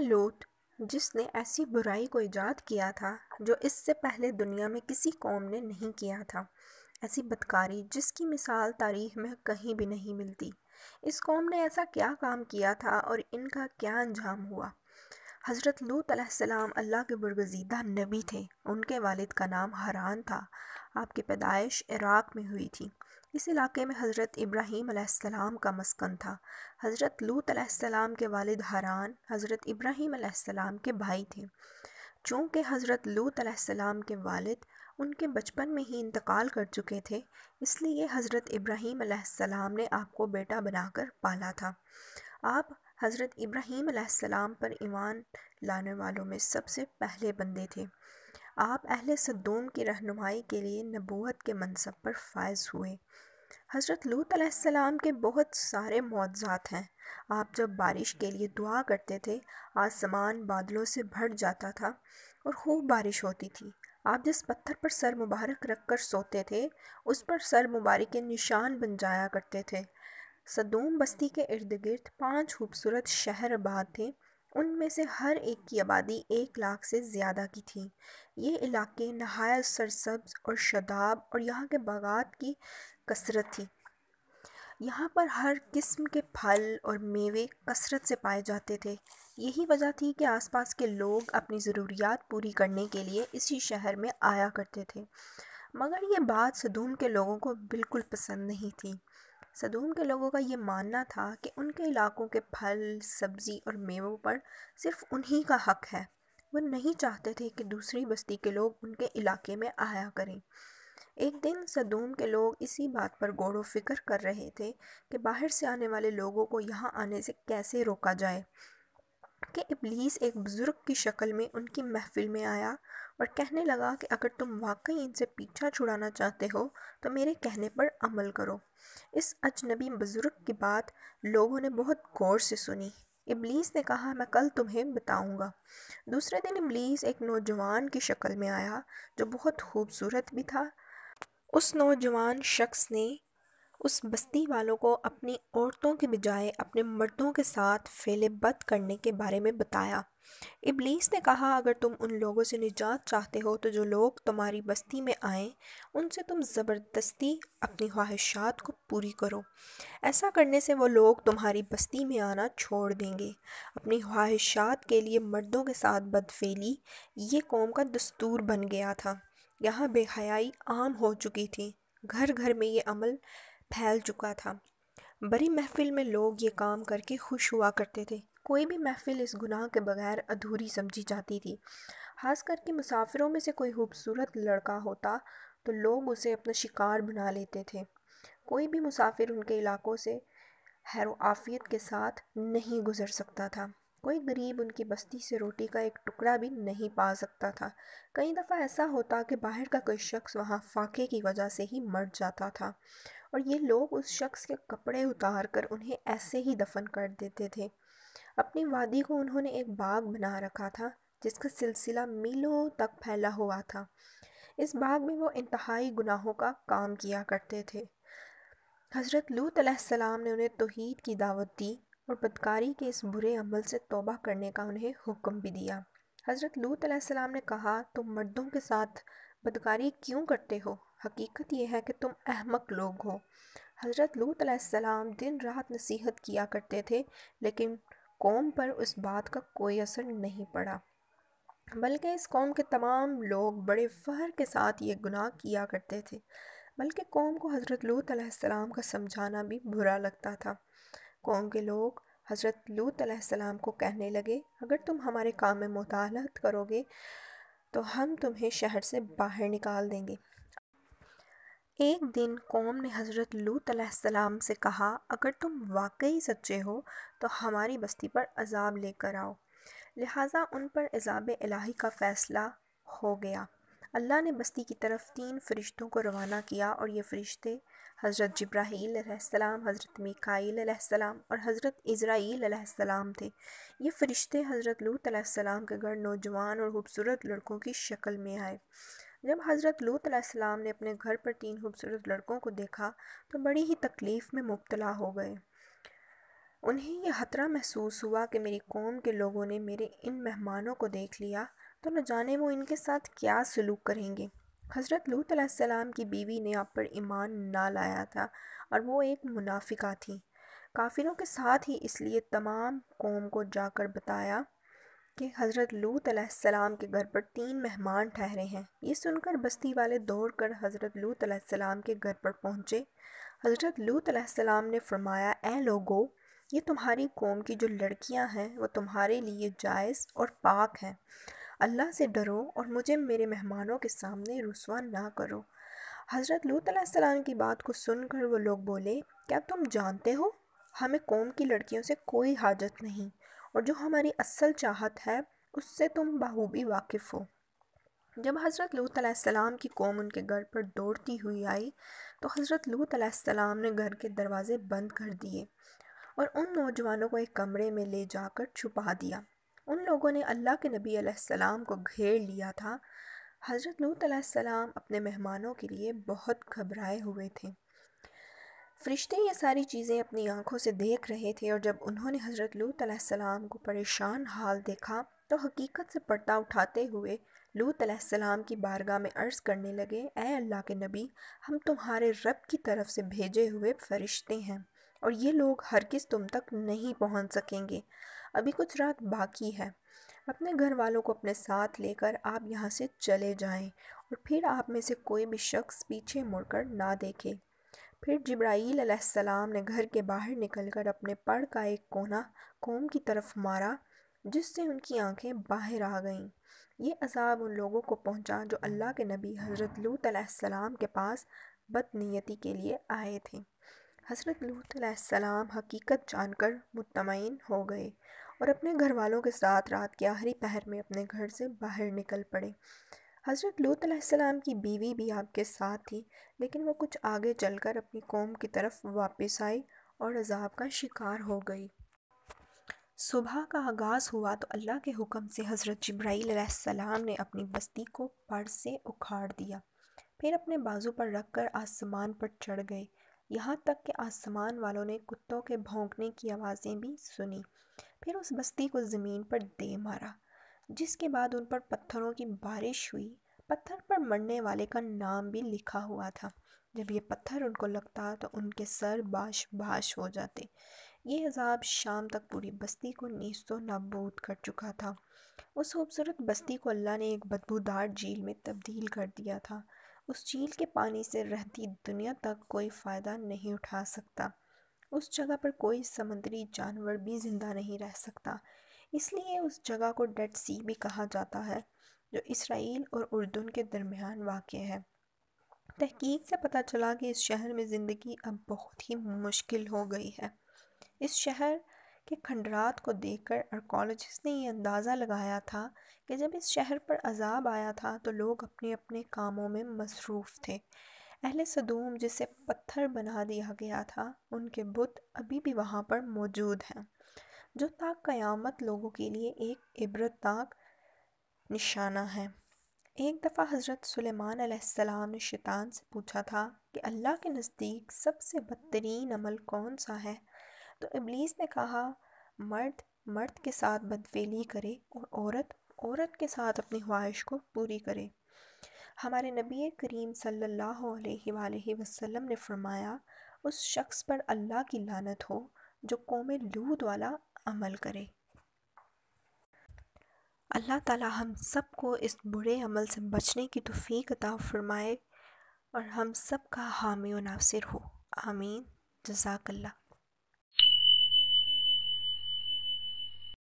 लूट जिसने ऐसी बुराई को ईजाद किया था जो इससे पहले दुनिया में किसी कौम ने नहीं किया था ऐसी बदकारी जिसकी मिसाल तारीख में कहीं भी नहीं मिलती इस कौम ने ऐसा क्या काम किया था और इनका क्या अंजाम हुआ हज़रत लूत अलैहिस्सलाम अल्लाह के बुरगजीदा नबी थे उनके वालिद का नाम हरान था आपकी पैदाइश इराक़ में हुई थी इस इलाके में हज़रत इब्राहीम अलैहिस्सलाम का मस्कन था हज़रत लूत अलैहिस्सलाम के वालिद हरान हज़रत इब्राहीम अलैहिस्सलाम के भाई थे चूँकि हज़रत लूत अलैहिस्सलाम के वालिद उनके बचपन में ही इंतकाल कर चुके थे इसलिए हज़रत इब्राहीम अलैहिस्सलाम ने आपको बेटा बनाकर पाला था आप हज़रत इब्राहीम अलैहिस्सलाम पर ईमान लाने वालों में सबसे पहले बंदे थे आप अहल सदूम की रहनुमाई के लिए नबूत के मनसब पर फायज हुए हज़रत लूत सलाम के बहुत सारे मुआवजात हैं आप जब बारिश के लिए दुआ करते थे आसमान बादलों से भर जाता था और खूब बारिश होती थी आप जिस पत्थर पर सर मुबारक रख कर सोते थे उस पर सर मुबारक के निशान बन जाया करते थे सदूम बस्ती के इर्द गिर्द पाँच खूबसूरत शहर आबाद थे उनमें से हर एक की आबादी एक लाख से ज़्यादा की थी ये इलाके नहायत सरसब्ज और शदाब और यहाँ के बागात की कसरत थी यहाँ पर हर किस्म के फल और मेवे कसरत से पाए जाते थे यही वजह थी कि आसपास के लोग अपनी ज़रूरियात पूरी करने के लिए इसी शहर में आया करते थे मगर ये बात सदूम के लोगों को बिल्कुल पसंद नहीं थी सदूम के लोगों का ये मानना था कि उनके इलाकों के फल सब्ज़ी और मेवों पर सिर्फ उन्हीं का हक है वो नहीं चाहते थे कि दूसरी बस्ती के लोग उनके इलाके में आया करें एक दिन सदूम के लोग इसी बात पर गौर फिक्र कर रहे थे कि बाहर से आने वाले लोगों को यहाँ आने से कैसे रोका जाए कि इबलीस एक बुज़ुर्ग की शक्ल में उनकी महफिल में आया और कहने लगा कि अगर तुम वाकई इनसे पीछा छुड़ाना चाहते हो तो मेरे कहने पर अमल करो इस अजनबी बुज़ुर्ग की बात लोगों ने बहुत गौर से सुनी इबलीस ने कहा मैं कल तुम्हें बताऊंगा। दूसरे दिन इबलीस एक नौजवान की शक्ल में आया जो बहुत खूबसूरत भी था उस नौजवान शख्स ने उस बस्ती वालों को अपनी औरतों के बजाय अपने मर्दों के साथ बद करने के बारे में बताया इबलीस ने कहा अगर तुम उन लोगों से निजात चाहते हो तो जो लोग तुम्हारी बस्ती में आए उनसे तुम ज़बरदस्ती अपनी ख्वाहिशात को पूरी करो ऐसा करने से वो लोग तुम्हारी बस्ती में आना छोड़ देंगे अपनी ख्वाहिशात के लिए मर्दों के साथ बदफेली ये कौम का दस्तूर बन गया था यहाँ बेहयाई आम हो चुकी थी घर घर में ये अमल फैल चुका था बड़ी महफ़िल में लोग ये काम करके खुश हुआ करते थे कोई भी महफ़िल इस गुनाह के बगैर अधूरी समझी जाती थी खास करके मुसाफिरों में से कोई खूबसूरत लड़का होता तो लोग उसे अपना शिकार बना लेते थे कोई भी मुसाफिर उनके इलाकों से हैरो आफियत के साथ नहीं गुज़र सकता था कोई गरीब उनकी बस्ती से रोटी का एक टुकड़ा भी नहीं पा सकता था कई दफ़ा ऐसा होता कि बाहर का कोई शख्स वहाँ फाके की वजह से ही मर जाता था और ये लोग उस शख्स के कपड़े उतार कर उन्हें ऐसे ही दफन कर देते थे अपनी वादी को उन्होंने एक बाग बना रखा था जिसका सिलसिला मीलों तक फैला हुआ था इस बाग में वो इंतहाई गुनाहों का काम किया करते थे हज़रत लूत अलैहिस्सलाम ने उन्हें तोहीद की दावत दी और बदकारी के इस बुरे अमल से तोबा करने का उन्हें हुक्म भी दिया हज़रत लूत अलैहिस्सलाम ने कहा तुम तो मर्दों के साथ बदकारी क्यों करते हो हकीकत यह है कि तुम अहमक लोग हो हज़रत लूत सलाम दिन रात नसीहत किया करते थे लेकिन कौम पर उस बात का कोई असर नहीं पड़ा बल्कि इस कौम के तमाम लोग बड़े फ़हर के साथ ये गुनाह किया करते थे बल्कि कौम को हज़रत लूत सलाम का समझाना भी बुरा लगता था कौम के लोग हज़रत लूत सलाम को कहने लगे अगर तुम हमारे काम में मुतालत करोगे तो हम तुम्हें शहर से बाहर निकाल देंगे एक दिन कौम ने हज़रत लूत सलाम से कहा अगर तुम वाकई सच्चे हो तो हमारी बस्ती पर अजाब लेकर आओ लिहाजा उन पर अजाब इलाही का फ़ैसला हो गया अल्लाह ने बस्ती की तरफ तीन फ़रिश्तों को रवाना किया और ये फ़रिश्ते हज़रत जब्राहीम हज़रत मिकाईल और हज़रत इज़राइल थे ये फ़रिश्ते हज़रत लूत सलाम के घर नौजवान और ख़ूबसूरत लड़कों की शक्ल में आए जब हज़रत लूत लूतम ने अपने घर पर तीन खूबसूरत लड़कों को देखा तो बड़ी ही तकलीफ़ में मुबतला हो गए उन्हें यह खतरा महसूस हुआ कि मेरी कौम के लोगों ने मेरे इन मेहमानों को देख लिया तो न जाने वो इनके साथ क्या सलूक करेंगे हज़रत लूत लूतम की बीवी ने आप पर ईमान ना लाया था और वो एक मुनाफिका थी काफिरों के साथ ही इसलिए तमाम कौम को जाकर बताया कि हज़रत लूत अलैहिस्सलाम के घर पर तीन मेहमान ठहरे हैं ये सुनकर बस्ती वाले दौड़ कर हज़रत लूत अलैहिस्सलाम के घर पर पहुँचे हज़रत लूत अलैहिस्सलाम ने फरमाया ए लोगो ये तुम्हारी कौम की जो लड़कियां हैं वो तुम्हारे लिए जायज़ और पाक हैं अल्लाह से डरो और मुझे मेरे मेहमानों के सामने रसवा ना करो हज़रत लूत अलैहिस्सलाम की बात को सुनकर वो लोग बोले क्या तुम जानते हो हमें कौम की लड़कियों से कोई हाजत नहीं और जो हमारी असल चाहत है उससे तुम बहूबी वाकिफ़ हो जब हज़रत लूत सलाम की कौम उनके घर पर दौड़ती हुई आई तो हज़रत लूत सलाम ने घर के दरवाज़े बंद कर दिए और उन नौजवानों को एक कमरे में ले जाकर छुपा दिया उन लोगों ने अल्लाह के नबी आसमाम को घेर लिया था हज़रत लूत सलाम अपने मेहमानों के लिए बहुत घबराए हुए थे फरिश्ते ये सारी चीज़ें अपनी आँखों से देख रहे थे और जब उन्होंने हज़रत लूत सलाम को परेशान हाल देखा तो हकीकत से पर्दा उठाते हुए लूत सलाम की बारगाह में अर्ज़ करने लगे ए अल्लाह के नबी हम तुम्हारे रब की तरफ से भेजे हुए फरिश्ते हैं और ये लोग हर किस तुम तक नहीं पहुँच सकेंगे अभी कुछ रात बाकी है अपने घर वालों को अपने साथ लेकर आप यहाँ से चले जाएँ और फिर आप में से कोई भी शख्स पीछे मुड़कर ना देखे फिर जब्राईल ने घर के बाहर निकलकर अपने पड़ का एक कोना कौम की तरफ मारा जिससे उनकी आंखें बाहर आ गईं ये अजाब उन लोगों को पहुंचा जो अल्लाह के नबी हज़रत लूत के पास बदनीयती के लिए आए थे हज़रत लूत हकीकत जानकर मुतमिन हो गए और अपने घर वालों के साथ रात के आखिरी पहर में अपने घर से बाहर निकल पड़े हज़रत लूत की बीवी भी आपके साथ थी लेकिन वो कुछ आगे चलकर अपनी कौम की तरफ वापस आई और अजाब का शिकार हो गई सुबह का आगाज़ हुआ तो अल्लाह के हुक्म से हज़रत सलाम ने अपनी बस्ती को पड़ से उखाड़ दिया फिर अपने बाजू पर रख कर आसमान पर चढ़ गए यहाँ तक कि आसमान वालों ने कुत्तों के भौंकने की आवाज़ें भी सुनी फिर उस बस्ती को ज़मीन पर दे मारा जिसके बाद उन पर पत्थरों की बारिश हुई पत्थर पर मरने वाले का नाम भी लिखा हुआ था जब ये पत्थर उनको लगता तो उनके सर बाश बाश हो जाते ये अजाब शाम तक पूरी बस्ती को नीस्तो नबूद कर चुका था उस खूबसूरत बस्ती को अल्लाह ने एक बदबूदार झील में तब्दील कर दिया था उस झील के पानी से रहती दुनिया तक कोई फ़ायदा नहीं उठा सकता उस जगह पर कोई समुद्री जानवर भी ज़िंदा नहीं रह सकता इसलिए उस जगह को डेड सी भी कहा जाता है जो इसराइल और उर्दून के दरमियान वाक़ है तहकीक से पता चला कि इस शहर में ज़िंदगी अब बहुत ही मुश्किल हो गई है इस शहर के खंडरात को देखकर आर्कोलॉजिस्ट ने ये अंदाज़ा लगाया था कि जब इस शहर पर अजाब आया था तो लोग अपने अपने कामों में मसरूफ़ थे अहले सदूम जिसे पत्थर बना दिया गया था उनके बुत अभी भी वहाँ पर मौजूद हैं जो ताक क़यामत लोगों के लिए एक इब्रतनाक निशाना है एक दफ़ा हज़रत सुलेमान सलाम ने शैतान से पूछा था कि अल्लाह के नज़दीक सबसे बदतरीन अमल कौन सा है तो इबलीस ने कहा मर्द मर्द के साथ बदफेली करे और औरत औरत के साथ अपनी ख्वाहिश को पूरी करे हमारे नबी करीम सल्लल्लाहु अलैहि वसल्लम ने फरमाया उस शख्स पर अल्लाह की लानत हो जो कौम लूद वाला अमल करे अल्लाह ताला हम सबको इस बुरे अमल से बचने की तोफ़ी अता फ़रमाए और हम सब का हामी नासिर हो आमीन जजाकल्ला